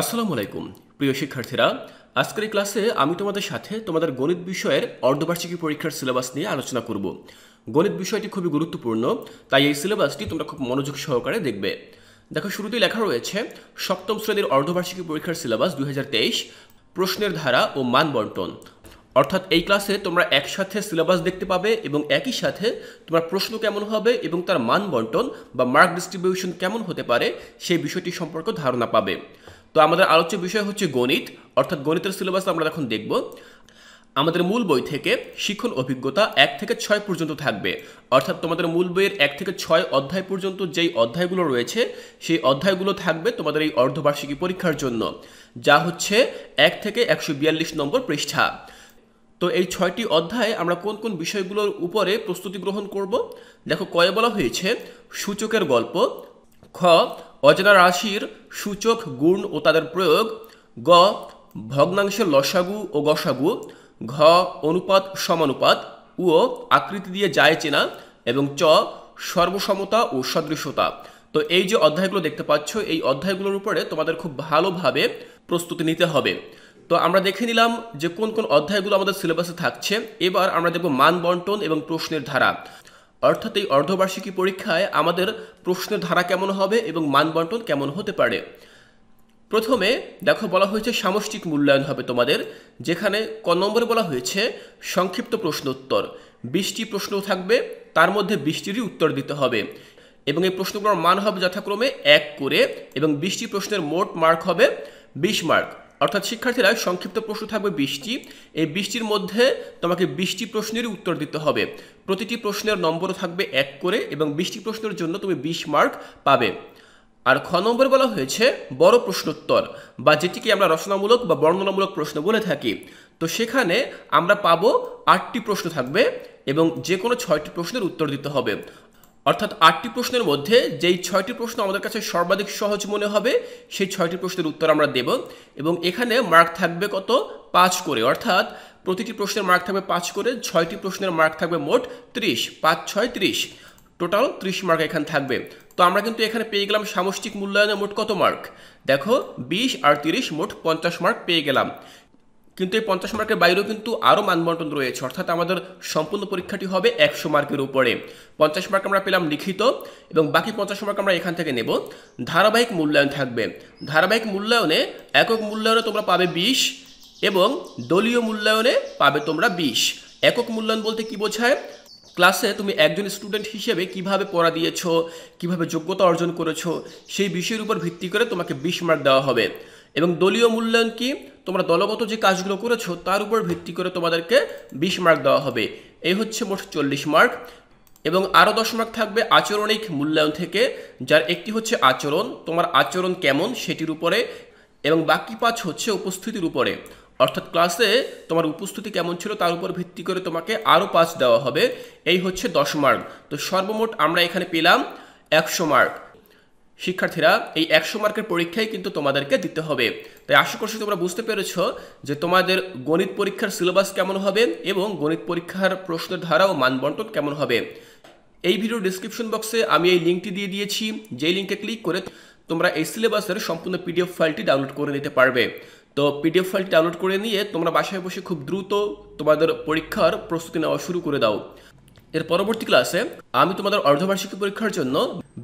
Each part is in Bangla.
আসসালামু আলাইকুম প্রিয় শিক্ষার্থীরা আজকের এই ক্লাসে আমি তোমাদের সাথে তোমাদের গণিত বিষয়ের অর্ধবার্ষিকী পরীক্ষার সিলেবাস নিয়ে আলোচনা করব গণিত বিষয়টি খুবই গুরুত্বপূর্ণ তাই এই সিলেবাসটি তোমরা খুব মনোযোগ সহকারে দেখবে দেখো শুরুতেই লেখা রয়েছে সপ্তম শ্রেণীর অর্ধবার্ষিকী পরীক্ষার সিলেবাস দুই প্রশ্নের ধারা ও মান বন্টন অর্থাৎ এই ক্লাসে তোমরা একসাথে সিলেবাস দেখতে পাবে এবং একই সাথে তোমার প্রশ্ন কেমন হবে এবং তার মান বন্টন বা মার্ক ডিস্ট্রিবিউশন কেমন হতে পারে সেই বিষয়টি সম্পর্কে ধারণা পাবে তো আমাদের আলোচ্য বিষয় হচ্ছে গণিত অর্থাৎ গণিতের সিলেবাস আমরা এখন দেখব আমাদের মূল বই থেকে শিক্ষণ অভিজ্ঞতা এক থেকে ছয় পর্যন্ত থাকবে অর্থাৎ তোমাদের মূল বইয়ের এক থেকে ছয় অধ্যায় পর্যন্ত যেই অধ্যায়গুলো রয়েছে সেই অধ্যায়গুলো থাকবে তোমাদের এই অর্ধবার্ষিকী পরীক্ষার জন্য যা হচ্ছে এক থেকে একশো বিয়াল্লিশ নম্বর পৃষ্ঠা তো এই ছয়টি অধ্যায়ে আমরা কোন কোন বিষয়গুলোর উপরে প্রস্তুতি গ্রহণ করব দেখো কয়ে বলা হয়েছে সূচকের গল্প খ অজানা রাশির সূচক গুণ ও তাদের প্রয়োগ গ ভগ্নাংশের লসাগু ও গসাগু ঘ অনুপাত সমানুপাত ও আকৃতি দিয়ে যায় চেনা এবং চ সর্বসমতা ও সদৃশ্যতা তো এই যে অধ্যায়গুলো দেখতে পাচ্ছ এই অধ্যায়গুলোর উপরে তোমাদের খুব ভালোভাবে প্রস্তুতি নিতে হবে তো আমরা দেখে নিলাম যে কোন কোন অধ্যায়গুলো আমাদের সিলেবাসে থাকছে এবার আমরা দেখব মান বন্টন এবং প্রশ্নের ধারা অর্থাৎ এই অর্ধবার্ষিকী পরীক্ষায় আমাদের প্রশ্নের ধারা কেমন হবে এবং মানবন্টন কেমন হতে পারে প্রথমে দেখো বলা হয়েছে সামষ্টিক মূল্যায়ন হবে তোমাদের যেখানে ক নম্বরে বলা হয়েছে সংক্ষিপ্ত প্রশ্ন উত্তর বিশটি প্রশ্ন থাকবে তার মধ্যে বিশটিরই উত্তর দিতে হবে এবং এই প্রশ্নগুলোর মান হবে যথাক্রমে এক করে এবং বিশটি প্রশ্নের মোট মার্ক হবে বিশ মার্ক অর্থাৎ শিক্ষার্থীরা সংক্ষিপ্ত প্রশ্ন থাকবে বিশটি এই বিশটির মধ্যে তোমাকে বিশটি প্রশ্নেরই উত্তর দিতে হবে প্রতিটি প্রশ্নের নম্বর থাকবে এক করে এবং বিশটি প্রশ্নের জন্য তুমি বিশ মার্ক পাবে আর খ নম্বরে বলা হয়েছে বড় প্রশ্নোত্তর বা যেটিকে আমরা রচনামূলক বা বর্ণনামূলক প্রশ্ন বলে থাকি তো সেখানে আমরা পাবো আটটি প্রশ্ন থাকবে এবং যে কোনো ছয়টি প্রশ্নের উত্তর দিতে হবে অর্থাৎ আটটি প্রশ্নের মধ্যে যেই ছয়টি প্রশ্ন আমাদের কাছে সর্বাধিক সহজ মনে হবে সেই ছয়টি প্রশ্নের উত্তর আমরা দেব এবং এখানে মার্ক থাকবে কত পাঁচ করে অর্থাৎ প্রতিটি প্রশ্নের মার্ক থাকবে পাঁচ করে ছয়টি প্রশ্নের মার্ক থাকবে মোট ত্রিশ পাঁচ ছয় ত্রিশ টোটাল ত্রিশ মার্ক এখানে থাকবে তো আমরা কিন্তু এখানে পেয়ে গেলাম সামষ্টিক মূল্যায়নে মোট কত মার্ক দেখো বিশ আর তিরিশ মোট পঞ্চাশ মার্ক পেয়ে গেলাম কিন্তু এই পঞ্চাশ মার্কের বাইরেও কিন্তু আরও মানবন্টন রয়েছে অর্থাৎ আমাদের সম্পূর্ণ পরীক্ষাটি হবে একশো মার্কের উপরে পঞ্চাশ মার্ক আমরা পেলাম লিখিত এবং বাকি পঞ্চাশ মার্ক আমরা এখান থেকে নেব ধারাবাহিক মূল্যায়ন থাকবে ধারাবাহিক মূল্যায়নে একক মূল্যায়নে তোমরা পাবে বিশ এবং দলীয় মূল্যায়নে পাবে তোমরা বিশ একক মূল্যায়ন বলতে কি বোঝায় ক্লাসে তুমি একজন স্টুডেন্ট হিসেবে কিভাবে পড়া দিয়েছো কিভাবে যোগ্যতা অর্জন করেছো সেই বিষয়ের উপর ভিত্তি করে তোমাকে বিশ মার্ক দেওয়া হবে এবং দলীয় মূল্যায়ন কি তোমরা দলগত যে কাজগুলো করেছো তার উপর ভিত্তি করে তোমাদেরকে বিশ মার্ক দেওয়া হবে এই হচ্ছে মোট চল্লিশ মার্ক এবং আরও দশ মার্ক থাকবে আচরণিক মূল্যায়ন থেকে যার একটি হচ্ছে আচরণ তোমার আচরণ কেমন সেটির উপরে এবং বাকি পাঁচ হচ্ছে উপস্থিতির উপরে অর্থাৎ ক্লাসে তোমার উপস্থিতি কেমন ছিল তার উপর ভিত্তি করে তোমাকে আরও পাঁচ দেওয়া হবে এই হচ্ছে দশ মার্ক তো সর্বমোট আমরা এখানে পেলাম একশো মার্ক শিক্ষার্থীরা এই একশো মার্কের পরীক্ষায় কিন্তু তোমাদেরকে দিতে হবে তাই আশা করছি তোমরা বুঝতে পেরেছ যে তোমাদের গণিত পরীক্ষার সিলেবাস কেমন হবে এবং গণিত পরীক্ষার প্রশ্নের ধারা ও মানবন্টন কেমন হবে এই ভিডিও ডিসক্রিপশন বক্সে আমি এই লিঙ্কটি দিয়ে দিয়েছি যেই লিঙ্কে ক্লিক করে তোমরা এই সিলেবাসের সম্পূর্ণ পিডিএফ ফাইলটি ডাউনলোড করে নিতে পারবে তো পিডিএফ ফাইল ডাউনলোড করে নিয়ে তোমরা বাসায় বসে খুব দ্রুত তোমাদের পরীক্ষার প্রস্তুতি নেওয়া শুরু করে দাও এর পরবর্তী ক্লাসে আমি তোমাদের অর্ধবার্ষিকী পরীক্ষার জন্য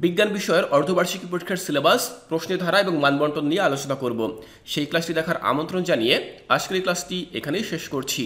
বিজ্ঞান বিষয়ের অর্ধবার্ষিকী পরীক্ষার সিলেবাস প্রশ্নের ধারা এবং মানবন্টন নিয়ে আলোচনা করব সেই ক্লাসটি দেখার আমন্ত্রণ জানিয়ে আজকের ক্লাসটি এখানেই শেষ করছি